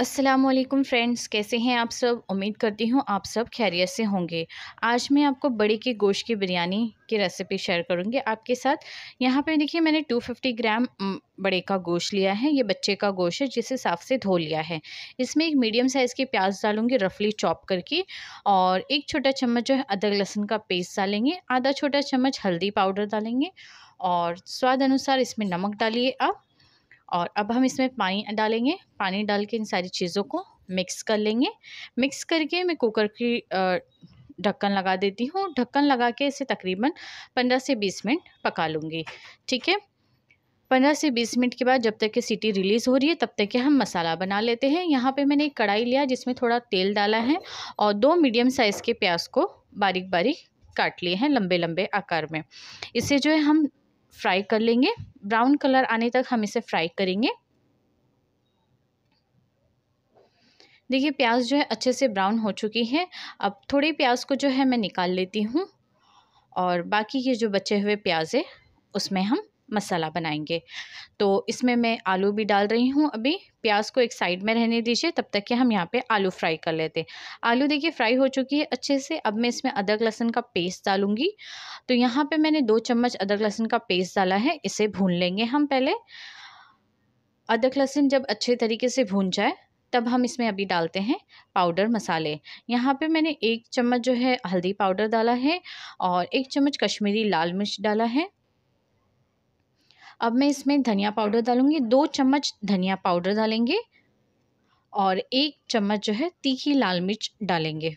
Aslam friends कैसे हैं आप सब उम्मीद करती हूँ आप सब खैरियत से होंगे आज मैं आपको बड़ी के गोश्त की बिरयानी की रेसिपी शेयर करूँगी आपके साथ यहाँ पे देखिए मैंने 250 ग्राम बड़े का गोश्त लिया है ये बच्चे का गोश्त है जिसे साफ़ से धो लिया है इसमें एक मीडियम साइज़ की प्याज डालूँगी रफली चॉप करके और एक छोटा चम्मच जो है अदरक लहसुन का पेस्ट डालेंगे आधा छोटा चम्मच हल्दी पाउडर डालेंगे और स्वाद अनुसार इसमें नमक डालिए आप और अब हम इसमें पानी डालेंगे पानी डाल के इन सारी चीज़ों को मिक्स कर लेंगे मिक्स करके मैं कुकर की ढक्कन लगा देती हूँ ढक्कन लगा के इसे तकरीबन पंद्रह से बीस मिनट पका लूँगी ठीक है पंद्रह से बीस मिनट के बाद जब तक कि सीटी रिलीज़ हो रही है तब तक के हम मसाला बना लेते हैं यहाँ पे मैंने एक कढ़ाई लिया जिसमें थोड़ा तेल डाला है और दो मीडियम साइज़ के प्याज को बारीक बारीक काट लिए हैं लंबे लंबे आकार में इसे जो है हम फ्राई कर लेंगे ब्राउन कलर आने तक हम इसे फ्राई करेंगे देखिए प्याज जो है अच्छे से ब्राउन हो चुकी है अब थोड़ी प्याज को जो है मैं निकाल लेती हूँ और बाकी ये जो बचे हुए प्याज है उसमें हम मसाला बनाएंगे तो इसमें मैं आलू भी डाल रही हूँ अभी प्याज को एक साइड में रहने दीजिए तब तक कि हम यहाँ पे आलू फ्राई कर लेते हैं आलू देखिए फ्राई हो चुकी है अच्छे से अब मैं इसमें अदरक लहसुन का पेस्ट डालूंगी तो यहाँ पे मैंने दो चम्मच अदरक लहसुन का पेस्ट डाला है इसे भून लेंगे हम पहले अदरक लहसुन जब अच्छे तरीके से भून जाए तब हम इसमें अभी डालते हैं पाउडर मसाले यहाँ पे मैंने एक चम्मच जो है हल्दी पाउडर डाला है और एक चम्मच कश्मीरी लाल मिर्च डाला है अब मैं इसमें धनिया पाउडर डालूँगी दो चम्मच धनिया पाउडर डालेंगे और एक चम्मच जो है तीखी लाल मिर्च डालेंगे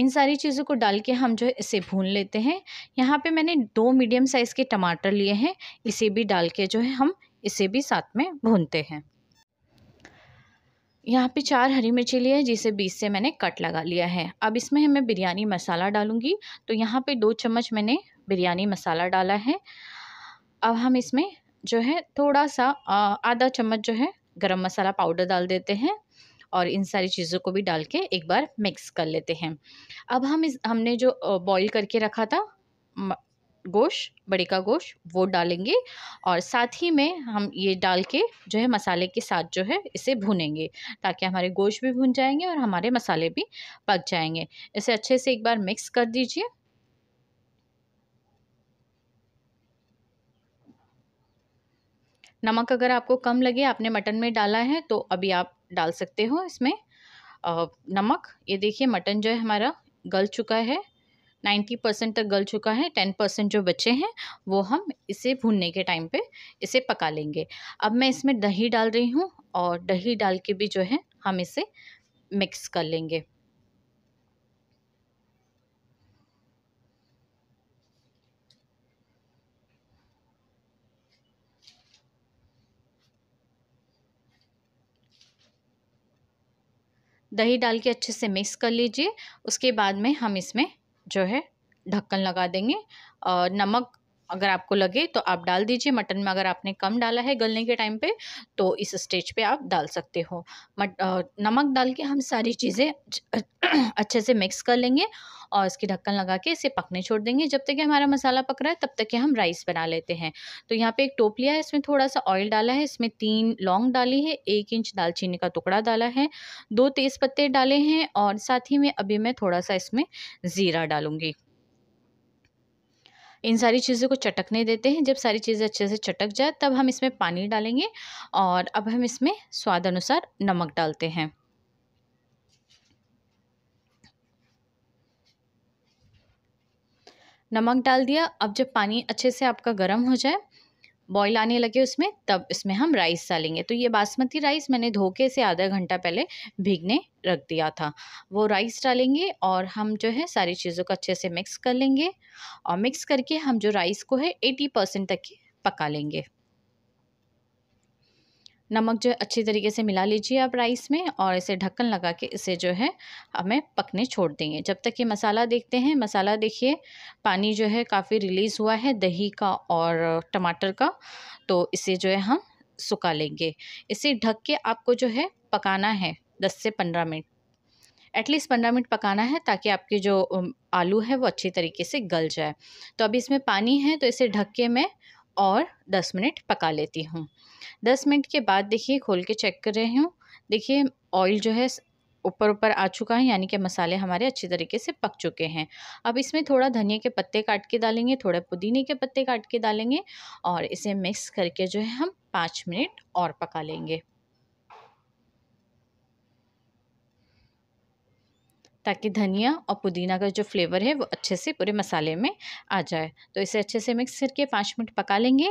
इन सारी चीज़ों को डाल के हम जो है इसे भून लेते हैं यहाँ पे मैंने दो मीडियम साइज़ के टमाटर लिए हैं इसे भी डाल के जो है हम इसे भी साथ में भूनते हैं यहाँ पे चार हरी मिर्ची लिए है जिसे बीस से मैंने कट लगा लिया है अब इसमें मैं बिरयानी मसाला डालूँगी तो यहाँ पे दो चम्मच मैंने बिरयानी मसाला डाला है अब हम इसमें जो है थोड़ा सा आधा चम्मच जो है गरम मसाला पाउडर डाल देते हैं और इन सारी चीज़ों को भी डाल के एक बार मिक्स कर लेते हैं अब हम इस हमने जो बॉईल करके रखा था गोश्त बड़े का गोश्त वो डालेंगे और साथ ही में हम ये डाल के जो है मसाले के साथ जो है इसे भूनेंगे ताकि हमारे गोश्त भी भून जाएंगे और हमारे मसाले भी पक जाएंगे इसे अच्छे से एक बार मिक्स कर दीजिए नमक अगर आपको कम लगे आपने मटन में डाला है तो अभी आप डाल सकते हो इसमें नमक ये देखिए मटन जो है हमारा गल चुका है नाइन्टी परसेंट तक गल चुका है टेन परसेंट जो बचे हैं वो हम इसे भूनने के टाइम पे इसे पका लेंगे अब मैं इसमें दही डाल रही हूँ और दही डाल के भी जो है हम इसे मिक्स कर लेंगे दही डाल के अच्छे से मिक्स कर लीजिए उसके बाद में हम इसमें जो है ढक्कन लगा देंगे और नमक अगर आपको लगे तो आप डाल दीजिए मटन में अगर आपने कम डाला है गलने के टाइम पे तो इस स्टेज पे आप डाल सकते हो मट नमक डाल के हम सारी चीज़ें अच्छे से मिक्स कर लेंगे और इसकी ढक्कन लगा के इसे पकने छोड़ देंगे जब तक कि हमारा मसाला पक रहा है तब तक कि हम राइस बना लेते हैं तो यहाँ पे एक टोप लिया है इसमें थोड़ा सा ऑयल डाला है इसमें तीन लौंग डाली है एक इंच दालचीनी का टुकड़ा डाला है दो तेज़ पत्ते डाले हैं और साथ ही में अभी मैं थोड़ा सा इसमें ज़ीरा डालूँगी इन सारी चीज़ों को चटकने देते हैं जब सारी चीज़ें अच्छे से चटक जाए तब हम इसमें पानी डालेंगे और अब हम इसमें स्वाद अनुसार नमक डालते हैं नमक डाल दिया अब जब पानी अच्छे से आपका गर्म हो जाए बॉईल आने लगे उसमें तब इसमें हम राइस डालेंगे तो ये बासमती राइस मैंने धोखे से आधा घंटा पहले भीगने रख दिया था वो राइस डालेंगे और हम जो है सारी चीज़ों को अच्छे से मिक्स कर लेंगे और मिक्स करके हम जो राइस को है एटी परसेंट तक पका लेंगे नमक जो है अच्छी तरीके से मिला लीजिए आप राइस में और इसे ढक्कन लगा के इसे जो है हमें पकने छोड़ देंगे जब तक ये मसाला देखते हैं मसाला देखिए पानी जो है काफ़ी रिलीज़ हुआ है दही का और टमाटर का तो इसे जो है हम सुखा लेंगे इसे ढक के आपको जो है पकाना है दस से पंद्रह मिनट एटलीस्ट पंद्रह मिनट पकाना है ताकि आपके जो आलू है वो अच्छी तरीके से गल जाए तो अभी इसमें पानी है तो इसे ढक के मैं और 10 मिनट पका लेती हूँ 10 मिनट के बाद देखिए खोल के चेक कर रही हूँ देखिए ऑयल जो है ऊपर ऊपर आ चुका है यानी कि मसाले हमारे अच्छे तरीके से पक चुके हैं अब इसमें थोड़ा धनिया के पत्ते काट के डालेंगे थोड़ा पुदीने के पत्ते काट के डालेंगे और इसे मिक्स करके जो है हम पाँच मिनट और पका लेंगे ताकि धनिया और पुदीना का जो फ्लेवर है वो अच्छे से पूरे मसाले में आ जाए तो इसे अच्छे से मिक्स करके पाँच मिनट पका लेंगे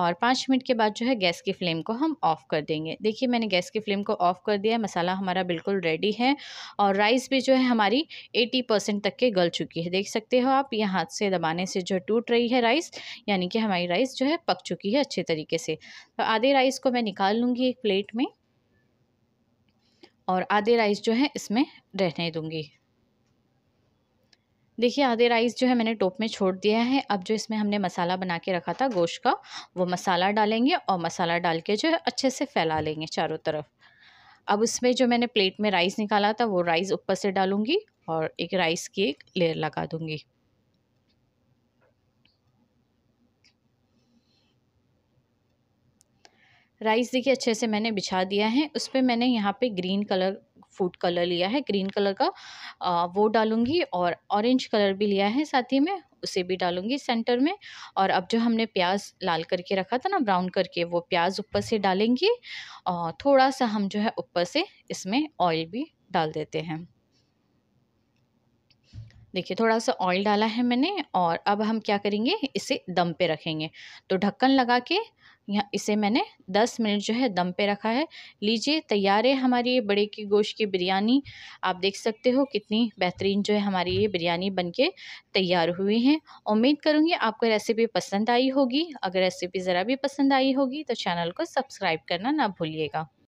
और पाँच मिनट के बाद जो है गैस की फ्लेम को हम ऑफ़ कर देंगे देखिए मैंने गैस की फ्लेम को ऑफ़ कर दिया है मसाला हमारा बिल्कुल रेडी है और राइस भी जो है हमारी एटी परसेंट तक के गल चुकी है देख सकते हो आप ये हाथ से दबाने से जो टूट रही है राइस यानी कि हमारी राइस जो है पक चुकी है अच्छे तरीके से तो आधे राइस को मैं निकाल लूँगी एक प्लेट में और आधे राइस जो है इसमें रहने दूंगी देखिए आधे राइस जो है मैंने टोप में छोड़ दिया है अब जो इसमें हमने मसाला बना के रखा था गोश्त का वो मसाला डालेंगे और मसाला डाल के जो है अच्छे से फैला लेंगे चारों तरफ अब उसमें जो मैंने प्लेट में राइस निकाला था वो राइस ऊपर से डालूँगी और एक राइस की एक लेयर लगा दूँगी राइस देखिए अच्छे से मैंने बिछा दिया है उस पर मैंने यहाँ पे ग्रीन कलर फूड कलर लिया है ग्रीन कलर का आ, वो डालूंगी और ऑरेंज कलर भी लिया है साथ ही में उसे भी डालूंगी सेंटर में और अब जो हमने प्याज लाल करके रखा था ना ब्राउन करके वो प्याज ऊपर से डालेंगी और थोड़ा सा हम जो है ऊपर से इसमें ऑयल भी डाल देते हैं देखिए थोड़ा सा ऑयल डाला है मैंने और अब हम क्या करेंगे इसे दम पे रखेंगे तो ढक्कन लगा के यहाँ इसे मैंने दस मिनट जो है दम पे रखा है लीजिए तैयार है हमारी ये बड़े की गोश्त की बिरयानी आप देख सकते हो कितनी बेहतरीन जो है हमारी ये बिरयानी बनके तैयार हुई है उम्मीद करूँगी आपको रेसिपी पसंद आई होगी अगर रेसिपी ज़रा भी पसंद आई होगी तो चैनल को सब्सक्राइब करना ना भूलिएगा